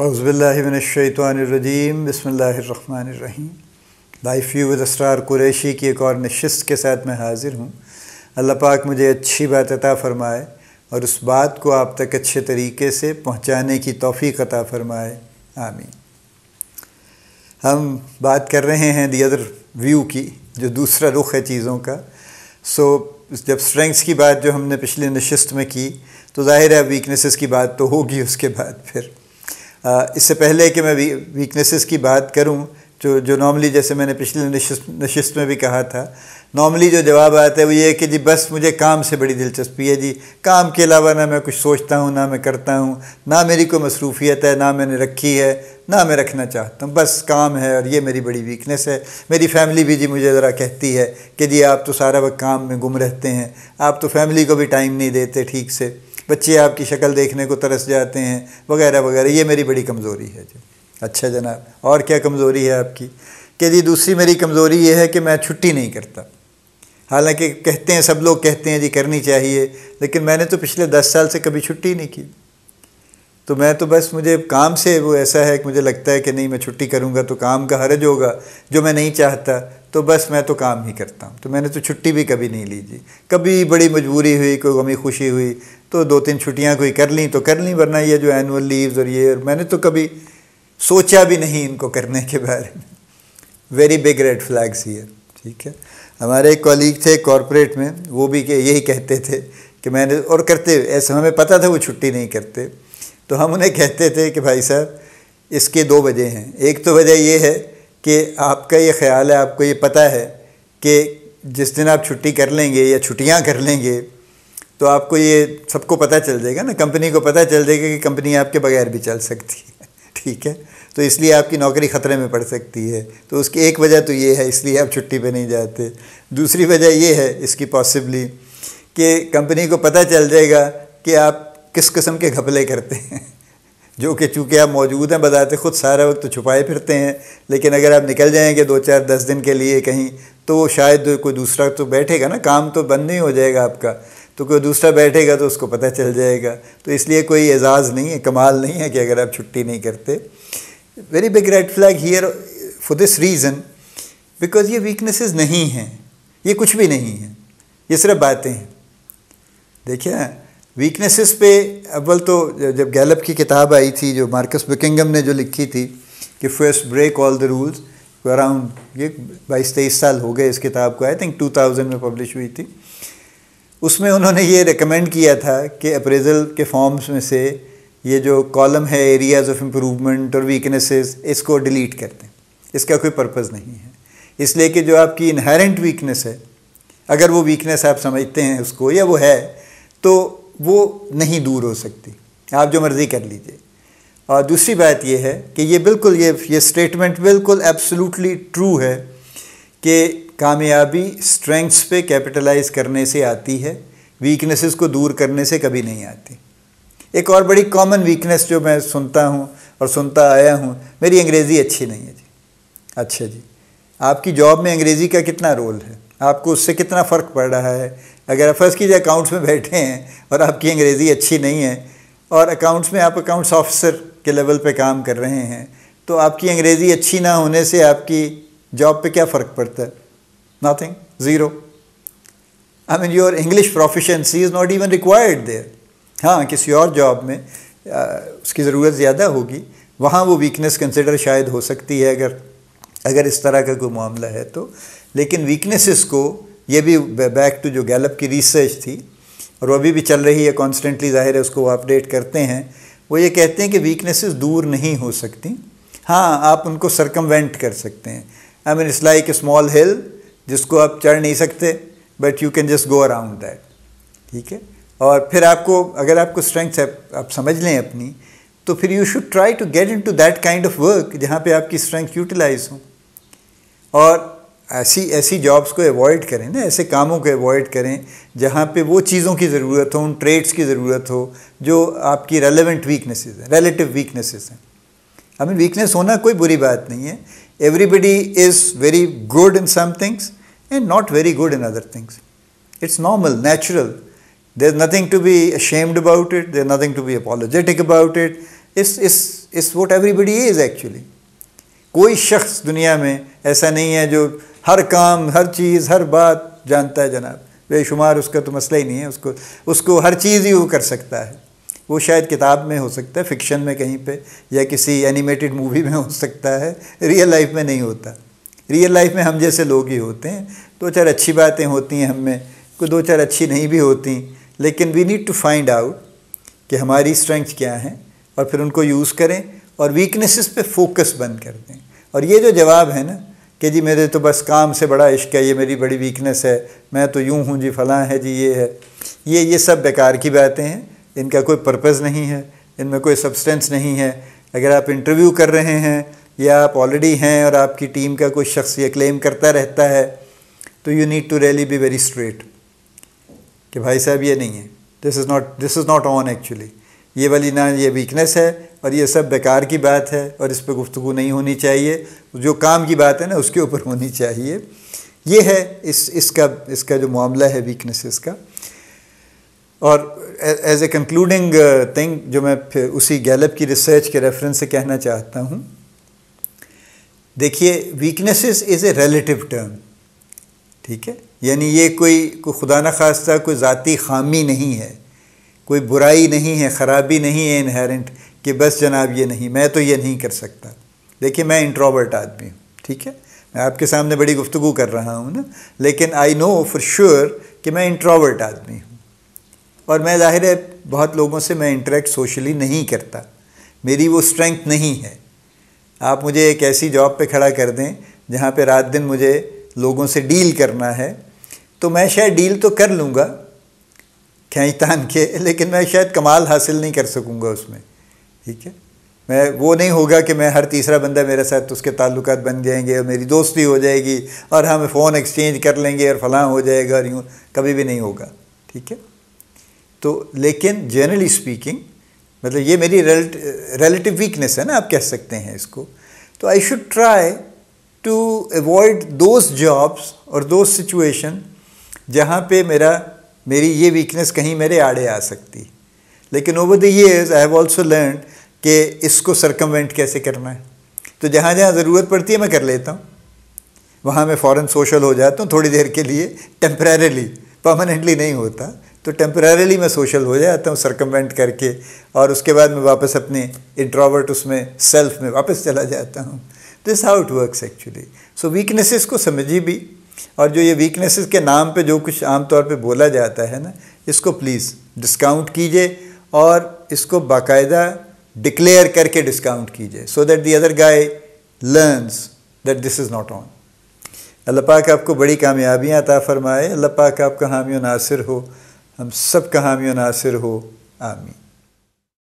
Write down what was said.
अज़बिल्लिनशैतरजीम बसमीम life you with Asrar Qureshi की एक और नशस्त के साथ मैं हाज़िर हूँ अल्लाह पाक मुझे अच्छी बात अता फ़रमाए और उस बात को आप तक अच्छे तरीके से पहुँचाने की तोफ़ी अता फ़रमाए आमीन हम बात कर रहे हैं दी अदर व्यू की जो दूसरा रुख है चीज़ों का सो जब स्ट्रेंग्स की बात जो हमने पिछले नशस्त में की तो ज़ाहिर है वीकनेसेस की बात तो होगी उसके बाद फिर इससे पहले कि मैं वीकनेसेस की बात करूं जो जो नॉर्मली जैसे मैंने पिछले नशिस्त में भी कहा था नॉर्मली जो जवाब आता है वो ये है कि जी बस मुझे काम से बड़ी दिलचस्पी है जी काम के अलावा ना मैं कुछ सोचता हूँ ना मैं करता हूँ ना मेरी कोई मसरूफियत है ना मैंने रखी है ना मैं रखना चाहता हूँ बस काम है और ये मेरी बड़ी वीकनेस है मेरी फैमिली भी जी मुझे ज़रा कहती है कि जी आप तो सारा वक्त काम में गुम रहते हैं आप तो फैमिली को भी टाइम नहीं देते ठीक से बच्चे आपकी शक्ल देखने को तरस जाते हैं वगैरह वगैरह ये मेरी बड़ी कमज़ोरी है जी अच्छा जनाब और क्या कमज़ोरी है आपकी कि जी दूसरी मेरी कमज़ोरी ये है कि मैं छुट्टी नहीं करता हालांकि कहते हैं सब लोग कहते हैं जी करनी चाहिए लेकिन मैंने तो पिछले दस साल से कभी छुट्टी नहीं की तो मैं तो बस मुझे काम से वो ऐसा है कि मुझे लगता है कि नहीं मैं छुट्टी करूँगा तो काम का हरज होगा जो मैं नहीं चाहता तो बस मैं तो काम ही करता हूँ तो मैंने तो छुट्टी भी कभी नहीं ली जी कभी बड़ी मजबूरी हुई कोई गमी खुशी हुई तो दो तीन छुट्टियाँ कोई कर ली तो कर ली वरना ये जो एनुअल लीव्स और ये और मैंने तो कभी सोचा भी नहीं इनको करने के बारे में वेरी बिग रेड फ्लैग्स ये ठीक है हमारे एक कॉलीग थे कॉरपोरेट में वो भी यही कहते थे कि मैंने और करते ऐसे हमें पता था वो छुट्टी नहीं करते तो हम उन्हें कहते थे कि भाई साहब इसके दो वजह हैं एक तो वजह ये है कि आपका ये ख्याल है आपको ये पता है कि जिस दिन आप छुट्टी कर लेंगे या छुट्टियाँ कर लेंगे तो आपको ये सबको पता चल जाएगा ना कंपनी को पता चल जाएगा कि कंपनी आपके बगैर भी चल सकती है ठीक है तो इसलिए आपकी नौकरी ख़तरे में पड़ सकती है तो उसकी एक वजह तो ये है इसलिए आप छुट्टी पे नहीं जाते दूसरी वजह ये है इसकी पॉसिबली कि कंपनी को पता चल जाएगा कि आप किस किस्म के घपले करते हैं जो कि चूँकि आप मौजूद हैं बताते खुद सारा वक्त तो छुपाए फिरते हैं लेकिन अगर आप निकल जाएंगे दो चार दस दिन के लिए कहीं तो शायद कोई दूसरा तो बैठेगा ना काम तो बंद नहीं हो जाएगा आपका तो कोई दूसरा बैठेगा तो उसको पता चल जाएगा तो इसलिए कोई एजाज़ नहीं है कमाल नहीं है कि अगर आप छुट्टी नहीं करते very big red flag here for this reason because ये वीकनेसेस नहीं हैं ये कुछ भी नहीं है ये सिर्फ बातें हैं देखिए वीकनेसेस पे अव्वल तो जब गैलप की किताब आई थी जो मार्कस बुकिंगम ने जो लिखी थी कि first break all the rules around ये बाईस तेईस साल हो गए इस किताब को आई थिंक 2000 में पब्लिश हुई थी उसमें उन्होंने ये रिकमेंड किया था कि अप्रेजल के फॉर्म्स में से ये जो कॉलम है एरियाज़ ऑफ इम्प्रूवमेंट और वीकनेसेस इसको डिलीट कर दें इसका कोई पर्पज़ नहीं है इसलिए कि जो आपकी इनहेरेंट वीकनेस है अगर वो वीकनेस आप समझते हैं उसको या वो है तो वो नहीं दूर हो सकती आप जो मर्ज़ी कर लीजिए और दूसरी बात यह है कि ये बिल्कुल ये ये स्टेटमेंट बिल्कुल एब्सोल्युटली ट्रू है कि कामयाबी स्ट्रेंथ्स पे कैपिटलाइज करने से आती है वीकनेसेस को दूर करने से कभी नहीं आती एक और बड़ी कॉमन वीकनेस जो मैं सुनता हूँ और सुनता आया हूँ मेरी अंग्रेज़ी अच्छी नहीं है जी अच्छा जी आपकी जॉब में अंग्रेज़ी का कितना रोल है आपको उससे कितना फ़र्क पड़ रहा है अगर आप फर्स्ट कीजिए अकाउंट्स में बैठे हैं और आपकी अंग्रेज़ी अच्छी नहीं है और अकाउंट्स में आप अकाउंट्स ऑफिसर के लेवल पे काम कर रहे हैं तो आपकी अंग्रेज़ी अच्छी ना होने से आपकी जॉब पे क्या फ़र्क पड़ता है nothing zero I mean your English proficiency is not even required there हाँ किसी और जॉब में आ, उसकी ज़रूरत ज़्यादा होगी वहाँ वो वीकनेस कंसिडर शायद हो सकती है अगर अगर इस तरह का कोई मामला है तो लेकिन वीकनेसेस को ये भी बैक टू जो गैलप की रिसर्च थी और वो अभी भी चल रही है कॉन्स्टेंटली जाहिर है उसको वो अपडेट करते हैं वो ये कहते हैं कि वीकनेसेस दूर नहीं हो सकती हाँ आप उनको सरकमवेंट कर सकते हैं I mean it's like a small hill जिसको आप चढ़ नहीं सकते but you can just go around that ठीक है और फिर आपको अगर आपको स्ट्रेंथ आप समझ लें अपनी तो फिर you should try to get into that kind of work जहाँ पे आपकी स्ट्रेंथ यूटिलाइज हो और ऐसी ऐसी जॉब्स को अवॉइड करें ना ऐसे कामों को अवॉइड करें जहाँ पे वो चीज़ों की ज़रूरत हो उन ट्रेड्स की ज़रूरत हो जो आपकी रेलिवेंट वीकनेसेस हैं रेलेटिव वीकनेसेस हैं आई मीन वीकनेस होना कोई बुरी बात नहीं है everybody is very good in some things and not very good in other things it's normal natural there is nothing to be ashamed about it there nothing to be apologetic about it इस इस इस vote everybody is actually कोई शख्स दुनिया में ऐसा नहीं है जो हर काम हर चीज़ हर बात जानता है जनाब बेशुमार उसका तो मसला ही नहीं है उसको उसको हर चीज़ ही वो कर सकता है वो शायद किताब में हो सकता है फिक्शन में कहीं पे या किसी एनिमेटेड मूवी में हो सकता है रियल लाइफ में नहीं होता रियल लाइफ में हम जैसे लोग ही होते हैं दो चार अच्छी बातें होती हैं हम में कोई दो चार अच्छी नहीं भी होती लेकिन we need to find out कि हमारी स्ट्रेंथ क्या हैं और फिर उनको यूज़ करें और वीकनेसेस पे फोकस बंद कर दें और ये जो जवाब है ना कि जी मेरे तो बस काम से बड़ा इश्क है ये मेरी बड़ी वीकनेस है मैं तो यूँ हूँ जी फलां है जी ये है ये ये सब बेकार की बातें हैं इनका कोई पर्पज़ नहीं है इनमें कोई सब्सटेंस नहीं है अगर आप इंटरव्यू कर रहे हैं या आप ऑलरेडी हैं और आपकी टीम का कोई शख्स ये क्लेम करता रहता है तो you need to really be very straight कि भाई साहब ये नहीं है this is not this is not on actually ये वाली ना ये वीकनेस है और ये सब बेकार की बात है और इस पर गुफ्तु नहीं होनी चाहिए जो काम की बात है ना उसके ऊपर होनी चाहिए ये है इस इसका इसका जो मामला है वीकनेसेस का और as a concluding thing uh, जो मैं फिर उसी गैलप की रिसर्च के रेफरेंस से कहना चाहता हूँ देखिए weaknesses is a relative term ठीक है यानी ये कोई कोई खुदा न खास्ता कोई ज़ाती खामी नहीं है कोई बुराई नहीं है ख़राबी नहीं है इनहेरेंट कि बस जनाब ये नहीं मैं तो ये नहीं कर सकता देखिए मैं इंट्रोवर्ट आदमी हूँ ठीक है मैं आपके सामने बड़ी गुफ्तु कर रहा हूँ ना लेकिन आई नो फॉर श्योर कि मैं इंट्रोवर्ट आदमी हूँ और मैं ज़ाहिर है बहुत लोगों से मैं इंटरेक्ट सोशली नहीं करता मेरी वो स्ट्रेंथ नहीं है आप मुझे एक ऐसी जॉब पे खड़ा कर दें जहाँ पे रात दिन मुझे लोगों से डील करना है तो मैं शायद डील तो कर लूँगा खींचतान के लेकिन मैं शायद कमाल हासिल नहीं कर सकूँगा उसमें ठीक है मैं वो नहीं होगा कि मैं हर तीसरा बंदा मेरे साथ उसके ताल्लुक बन जाएंगे और मेरी दोस्ती हो जाएगी और हम फ़ोन एक्सचेंज कर लेंगे और फलां हो जाएगा और यूँ कभी भी नहीं होगा ठीक है तो लेकिन जनरली स्पीकिंग मतलब ये मेरी रिलेटिव वीकनेस है ना आप कह सकते हैं इसको तो I should try to avoid those jobs और दोज सिचुएशन जहाँ पे मेरा मेरी ये वीकनेस कहीं मेरे आड़े आ सकती लेकिन over the years I have also learn कि इसको सरकमवेंट कैसे करना है तो जहाँ जहाँ ज़रूरत पड़ती है मैं कर लेता हूँ वहाँ मैं फ़ौरन सोशल हो जाता हूँ थोड़ी देर के लिए टेम्परेली परमानेंटली नहीं होता तो टेम्परेली मैं सोशल हो जाता हूँ सरकमवेंट करके और उसके बाद मैं वापस अपने इंट्रावर्ट उसमें सेल्फ में वापस चला जाता हूँ this how it works actually so weaknesses को समझिए भी और जो ये वीकनेसेस के नाम पे जो कुछ आमतौर पे बोला जाता है ना इसको प्लीज़ डिस्काउंट कीजिए और इसको बाकायदा डिक्लेयर करके डिस्काउंट कीजिए so that the other guy learns that this is not on अल्लाह पाक आपको बड़ी कामयाबियाँ अता फ़रमाए अल्लाह पाक आपका हामी नासिर हो हम सब का हामी नासिर हो आमीन